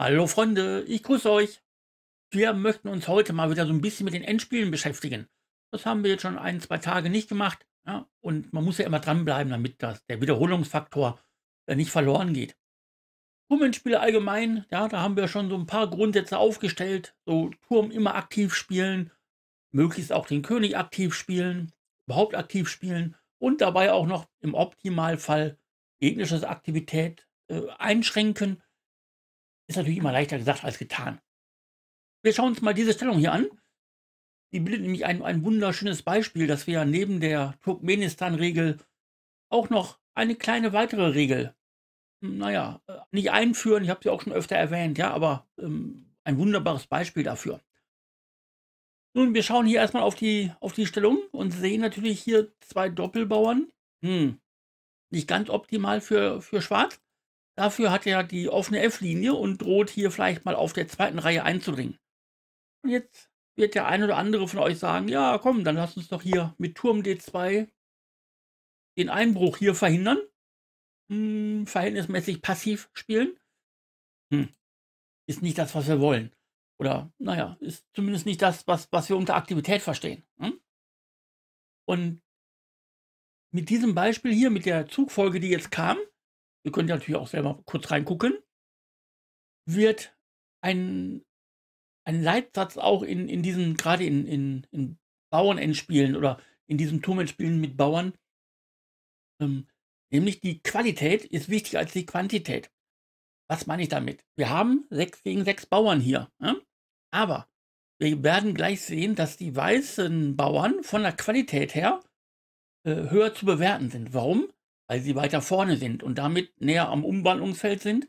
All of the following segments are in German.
Hallo Freunde, ich grüße euch. Wir möchten uns heute mal wieder so ein bisschen mit den Endspielen beschäftigen. Das haben wir jetzt schon ein, zwei Tage nicht gemacht. Ja? Und man muss ja immer dranbleiben, damit das, der Wiederholungsfaktor äh, nicht verloren geht. Turmendspiele allgemein, ja, da haben wir schon so ein paar Grundsätze aufgestellt. So Turm immer aktiv spielen, möglichst auch den König aktiv spielen, überhaupt aktiv spielen und dabei auch noch im Optimalfall gegnerische Aktivität äh, einschränken ist natürlich immer leichter gesagt als getan. Wir schauen uns mal diese Stellung hier an. Die bildet nämlich ein, ein wunderschönes Beispiel, dass wir neben der Turkmenistan-Regel auch noch eine kleine weitere Regel, hm, naja, äh, nicht einführen, ich habe sie auch schon öfter erwähnt, ja, aber ähm, ein wunderbares Beispiel dafür. Nun, wir schauen hier erstmal auf die, auf die Stellung und sehen natürlich hier zwei Doppelbauern. Hm, nicht ganz optimal für, für Schwarz. Dafür hat er die offene F-Linie und droht hier vielleicht mal auf der zweiten Reihe einzudringen. Und jetzt wird der ein oder andere von euch sagen, ja komm, dann lass uns doch hier mit Turm D2 den Einbruch hier verhindern. Hm, verhältnismäßig passiv spielen. Hm, ist nicht das, was wir wollen. Oder naja, ist zumindest nicht das, was, was wir unter Aktivität verstehen. Hm? Und mit diesem Beispiel hier, mit der Zugfolge, die jetzt kam, ihr könnt ja natürlich auch selber kurz reingucken, wird ein, ein Leitsatz auch in, in diesen, gerade in, in, in Bauernendspielen oder in diesen Turmendspielen mit Bauern, ähm, nämlich die Qualität ist wichtiger als die Quantität. Was meine ich damit? Wir haben sechs gegen sechs Bauern hier, äh? aber wir werden gleich sehen, dass die weißen Bauern von der Qualität her äh, höher zu bewerten sind. Warum? weil sie weiter vorne sind und damit näher am Umwandlungsfeld sind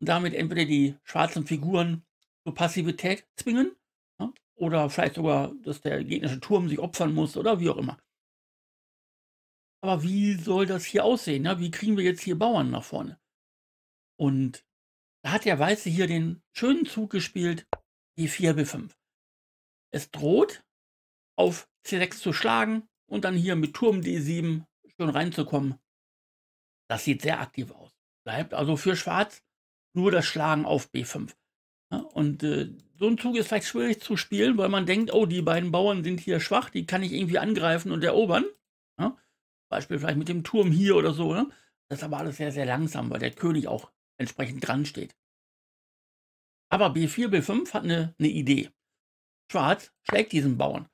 und damit entweder die schwarzen Figuren zur Passivität zwingen ja, oder vielleicht sogar, dass der gegnerische Turm sich opfern muss oder wie auch immer. Aber wie soll das hier aussehen? Ja? Ne? Wie kriegen wir jetzt hier Bauern nach vorne? Und da hat der Weiße hier den schönen Zug gespielt, die 4 B5. Es droht, auf C6 zu schlagen und dann hier mit Turm D7 schön reinzukommen das sieht sehr aktiv aus. Bleibt also für Schwarz nur das Schlagen auf B5. Ne? und äh, so ein Zug ist vielleicht schwierig zu spielen, weil man denkt, oh, die beiden Bauern sind hier schwach, die kann ich irgendwie angreifen und erobern. Ja? Ne? Beispiel vielleicht mit dem Turm hier oder so. Ne? Das ist aber alles sehr, sehr langsam, weil der König auch entsprechend dran steht. Aber B4, B5 hat eine, eine Idee. Schwarz schlägt diesen Bauern.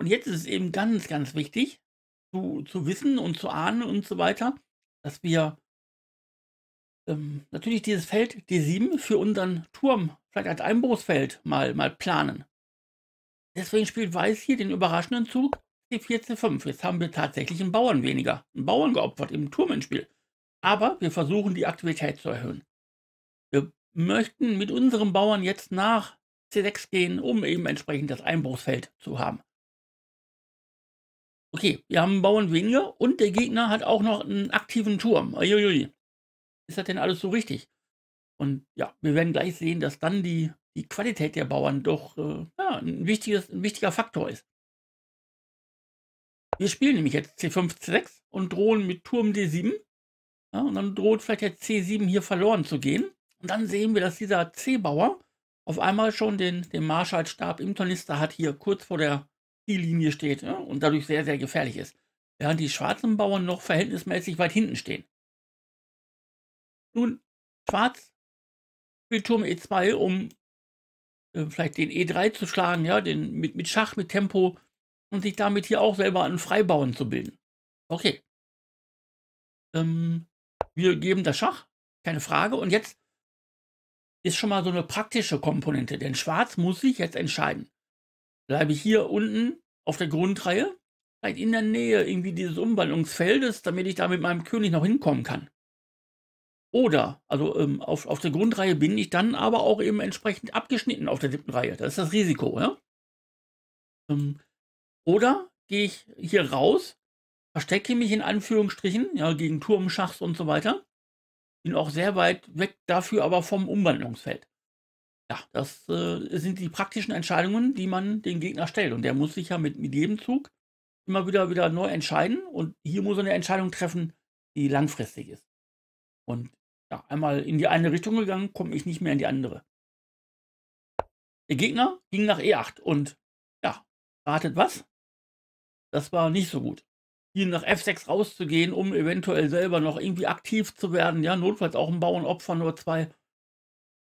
Und jetzt ist es eben ganz, ganz wichtig zu, zu wissen und zu ahnen und so weiter, dass wir ähm, natürlich dieses Feld D7 für unseren Turm, vielleicht als Einbruchsfeld, mal, mal planen. Deswegen spielt Weiß hier den überraschenden Zug C4, C5. Jetzt haben wir tatsächlich einen Bauern weniger, einen Bauern geopfert im Turm ins Spiel. Aber wir versuchen die Aktivität zu erhöhen. Wir möchten mit unserem Bauern jetzt nach C6 gehen, um eben entsprechend das Einbruchsfeld zu haben okay, wir haben einen Bauern weniger und der Gegner hat auch noch einen aktiven Turm. Uiuiui. Ist das denn alles so richtig? Und ja, wir werden gleich sehen, dass dann die, die Qualität der Bauern doch äh, ja, ein, wichtiges, ein wichtiger Faktor ist. Wir spielen nämlich jetzt C5, C6 und drohen mit Turm D7. Ja, und dann droht vielleicht der C7 hier verloren zu gehen. Und dann sehen wir, dass dieser C-Bauer auf einmal schon den, den Marschallstab im Tornister hat, hier kurz vor der die Linie steht ne? und dadurch sehr, sehr gefährlich ist. Während die schwarzen Bauern noch verhältnismäßig weit hinten stehen. Nun, schwarz spielt Turm E2, um äh, vielleicht den E3 zu schlagen, ja, den, mit, mit Schach, mit Tempo und sich damit hier auch selber einen Freibauern zu bilden. Okay. Ähm, wir geben das Schach, keine Frage. Und jetzt ist schon mal so eine praktische Komponente, denn Schwarz muss sich jetzt entscheiden bleibe hier unten auf der Grundreihe, halt in der Nähe irgendwie dieses Umwandlungsfeldes, damit ich da mit meinem König noch hinkommen kann. Oder, also ähm, auf, auf der Grundreihe bin ich dann aber auch eben entsprechend abgeschnitten auf der siebten Reihe. Das ist das Risiko, ja? Ähm, oder gehe ich hier raus, verstecke mich in Anführungsstrichen, ja, gegen Turmschachs und so weiter. Bin auch sehr weit weg dafür, aber vom Umwandlungsfeld ja, das äh, sind die praktischen Entscheidungen, die man den Gegner stellt. Und der muss sich ja mit, mit jedem Zug immer wieder, wieder neu entscheiden. Und hier muss er eine Entscheidung treffen, die langfristig ist. Und ja, einmal in die eine Richtung gegangen, komme ich nicht mehr in die andere. Der Gegner ging nach E8 und ja, ratet was? Das war nicht so gut. Hier nach F6 rauszugehen, um eventuell selber noch irgendwie aktiv zu werden, ja, notfalls auch ein Bauernopfer nur zwei.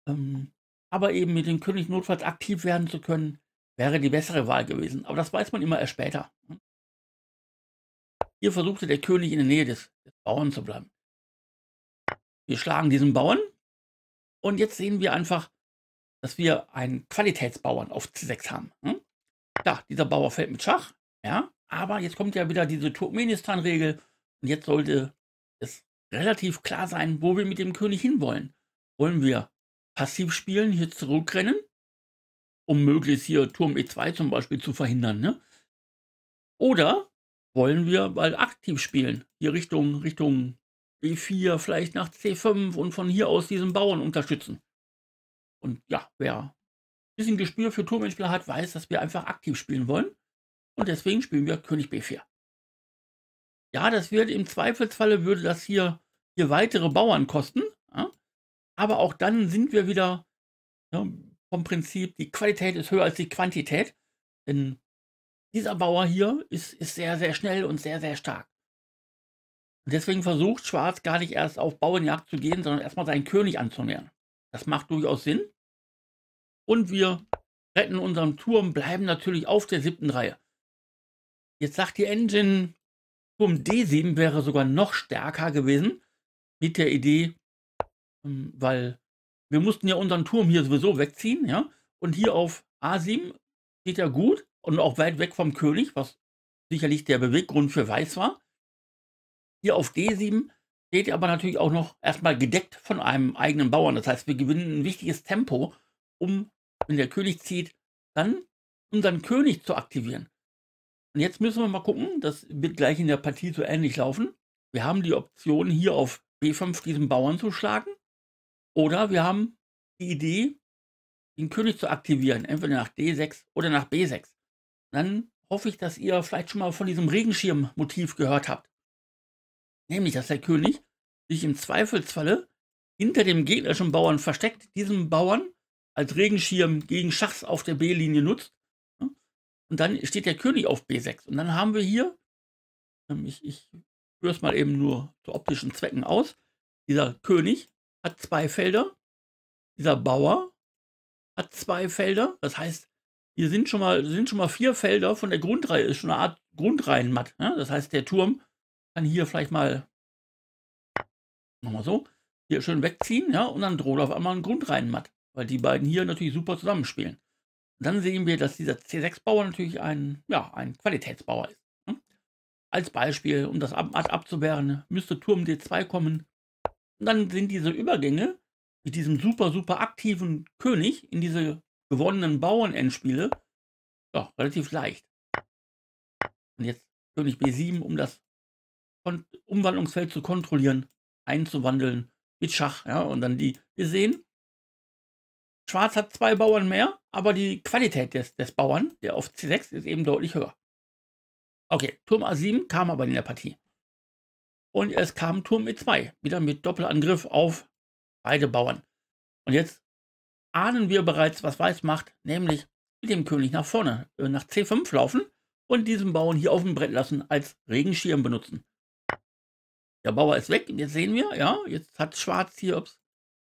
Ähm, aber eben mit dem König notfalls aktiv werden zu können, wäre die bessere Wahl gewesen. Aber das weiß man immer erst später. Ne? Hier versuchte der König in der Nähe des, des Bauern zu bleiben. Wir schlagen diesen Bauern und jetzt sehen wir einfach, dass wir einen Qualitätsbauern auf C6 haben. Hm? Ne? Da, dieser Bauer fällt mit Schach, ja, aber jetzt kommt ja wieder diese Turkmenistan-Regel und jetzt sollte es relativ klar sein, wo wir mit dem König hinwollen. Wollen wir passiv spielen, hier zurückrennen, um möglichst hier Turm E2 zum Beispiel zu verhindern. Ne? Oder wollen wir mal aktiv spielen, hier Richtung, Richtung E4, vielleicht nach C5 und von hier aus diesen Bauern unterstützen. Und ja, wer ein bisschen Gespür für Turmenspieler hat, weiß, dass wir einfach aktiv spielen wollen. Und deswegen spielen wir König B4. Ja, das wird im Zweifelsfalle, würde das hier, hier weitere Bauern kosten. Aber auch dann sind wir wieder ne, vom Prinzip, die Qualität ist höher als die Quantität. Denn dieser Bauer hier ist, ist sehr, sehr schnell und sehr, sehr stark. Und deswegen versucht Schwarz gar nicht erst auf Bauernjagd zu gehen, sondern erstmal seinen König anzunähern. Das macht durchaus Sinn. Und wir retten unseren Turm, bleiben natürlich auf der siebten Reihe. Jetzt sagt die Engine, Turm D7 wäre sogar noch stärker gewesen mit der Idee, ähm, weil wir mussten ja unseren Turm hier sowieso wegziehen, ja. Und hier auf A7 geht er gut und auch weit weg vom König, was sicherlich der Beweggrund für Weiß war. Hier auf D7 steht er aber natürlich auch noch erstmal gedeckt von einem eigenen Bauern. Das heißt, wir gewinnen ein wichtiges Tempo, um, wenn der König zieht, dann unseren König zu aktivieren. Und jetzt müssen wir mal gucken, das wird gleich in der Partie so ähnlich laufen. Wir haben die Option, hier auf B5 diesen Bauern zu schlagen. Oder wir haben die Idee, den König zu aktivieren, entweder nach D6 oder nach B6. Dann hoffe ich, dass ihr vielleicht schon mal von diesem Regenschirm-Motiv gehört habt. Nämlich, dass der König sich im Zweifelsfalle hinter dem gegnerischen Bauern versteckt, diesen Bauern als Regenschirm gegen Schachs auf der B-Linie nutzt. Ne? Und dann steht der König auf B6. Und dann haben wir hier, ähm, ich, ich führe es mal eben nur zu optischen Zwecken aus, dieser König hat zwei Felder. Dieser Bauer hat zwei Felder. Das heißt, hier sind schon mal, sind schon mal vier Felder von der Grundreihe. Ist schon eine Art Grundreihenmatt. Ne? Das heißt, der Turm kann hier vielleicht mal nochmal so hier schön wegziehen. Ja? Und dann droht auf einmal ein Grundreihenmatt. Weil die beiden hier natürlich super zusammenspielen. Und dann sehen wir, dass dieser C6-Bauer natürlich ein, ja, ein Qualitätsbauer ist. Ne? Als Beispiel, um das ab, abzuwehren, müsste Turm D2 kommen, und dann sind diese Übergänge mit diesem super, super aktiven König in diese gewonnenen Bauern-Endspiele ja, relativ leicht. Und jetzt König B7, um das Umwandlungsfeld zu kontrollieren, einzuwandeln mit Schach. Ja, und dann die, wir sehen, Schwarz hat zwei Bauern mehr, aber die Qualität des, des Bauern, der auf C6, ist eben deutlich höher. Okay, Turm A7 kam aber in der Partie. Und es kam Turm E2, wieder mit Doppelangriff auf beide Bauern. Und jetzt ahnen wir bereits, was Weiß macht, nämlich mit dem König nach vorne, äh, nach C5 laufen und diesen Bauern hier auf dem Brett lassen, als Regenschirm benutzen. Der Bauer ist weg, jetzt sehen wir, ja, jetzt hat Schwarz hier, ups,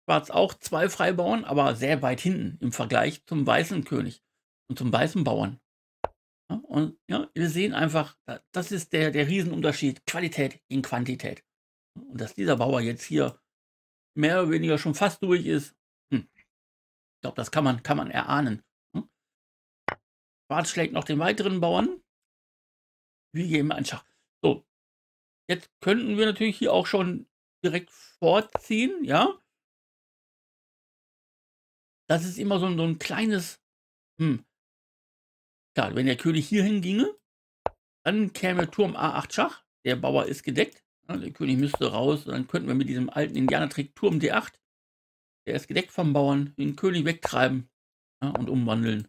Schwarz auch zwei Freibauern, aber sehr weit hinten im Vergleich zum weißen König und zum weißen Bauern. Und ja, wir sehen einfach, das ist der, der Riesenunterschied, Qualität in Quantität. Und dass dieser Bauer jetzt hier mehr oder weniger schon fast durch ist, hm. ich glaube, das kann man, kann man erahnen. Schwarz hm. schlägt noch den weiteren Bauern. Wir geben einen Schach. So, jetzt könnten wir natürlich hier auch schon direkt vorziehen, ja. Das ist immer so, ein, so ein kleines, hm, ja, wenn der König hierhin ginge, dann käme Turm A8 Schach. Der Bauer ist gedeckt. der König müsste raus. Und dann könnten wir mit diesem alten Indianertrick Turm D8, der ist gedeckt vom Bauern, den König wegtreiben ja, und umwandeln.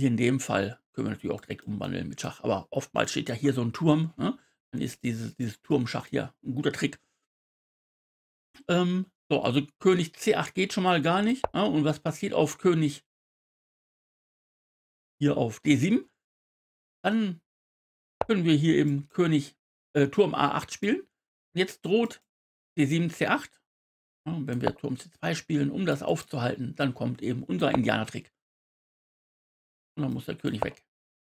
Hier in dem Fall können wir natürlich auch direkt umwandeln mit Schach. Aber oftmals steht ja hier so ein Turm. Ja, dann ist dieses, dieses Turmschach hier ein guter Trick. Ähm, so, also König C8 geht schon mal gar nicht. und was passiert auf König hier auf D7. Dann können wir hier eben König äh, Turm A8 spielen. jetzt droht D7 C8. Ja, wenn wir Turm C2 spielen, um das aufzuhalten, dann kommt eben unser Indianertrick. Und dann muss der König weg.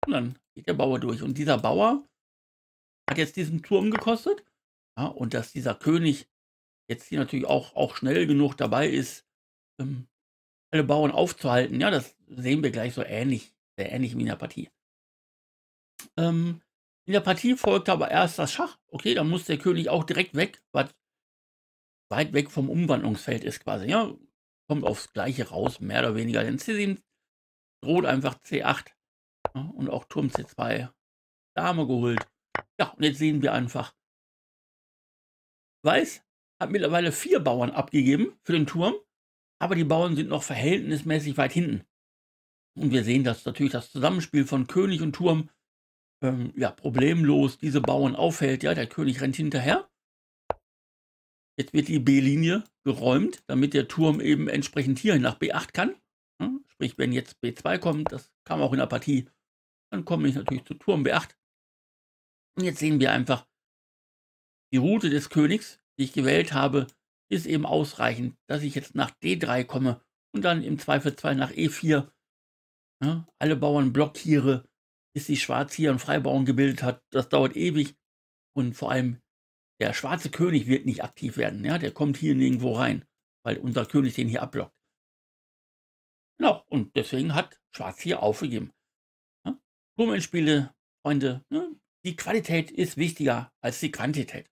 Und dann geht der Bauer durch. Und dieser Bauer hat jetzt diesen Turm gekostet. Ja, und dass dieser König jetzt hier natürlich auch, auch schnell genug dabei ist, ähm, alle Bauern aufzuhalten, ja, das sehen wir gleich so ähnlich sehr ähnlich wie in der Partie. Ähm, in der Partie folgte aber erst das Schach. Okay, dann muss der König auch direkt weg, was weit weg vom Umwandlungsfeld ist quasi. Ja, kommt aufs Gleiche raus, mehr oder weniger. Denn C7 droht einfach C8 ja, und auch Turm C2 Dame geholt. Ja, und jetzt sehen wir einfach, Weiß hat mittlerweile vier Bauern abgegeben für den Turm, aber die Bauern sind noch verhältnismäßig weit hinten. Und wir sehen, dass natürlich das Zusammenspiel von König und Turm ähm, ja, problemlos diese Bauern aufhält. Ja, der König rennt hinterher. Jetzt wird die B-Linie geräumt, damit der Turm eben entsprechend hier nach B8 kann. Hm? Sprich, wenn jetzt B2 kommt, das kam auch in der Partie, dann komme ich natürlich zu Turm B8. Und jetzt sehen wir einfach, die Route des Königs, die ich gewählt habe, ist eben ausreichend, dass ich jetzt nach D3 komme und dann im Zweifelsfall nach E4 ja, ne? alle Bauern Blocktiere, bis die hier einen Freibauern gebildet hat. Das dauert ewig. Und vor allem, der schwarze König wird nicht aktiv werden. Ja? Der kommt hier nirgendwo rein, weil unser König den hier abblockt. Genau, und deswegen hat Schwarz hier aufgegeben. Ja? Ne? Blumenspiele, Freunde, ja? Ne? die Qualität ist wichtiger als die Quantität.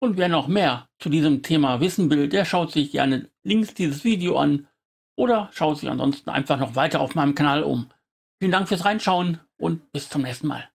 Und wer noch mehr zu diesem Thema wissen will, der schaut sich gerne links dieses Video an oder schauen Sie ansonsten einfach noch weiter auf meinem Kanal um. Vielen Dank fürs Reinschauen und bis zum nächsten Mal.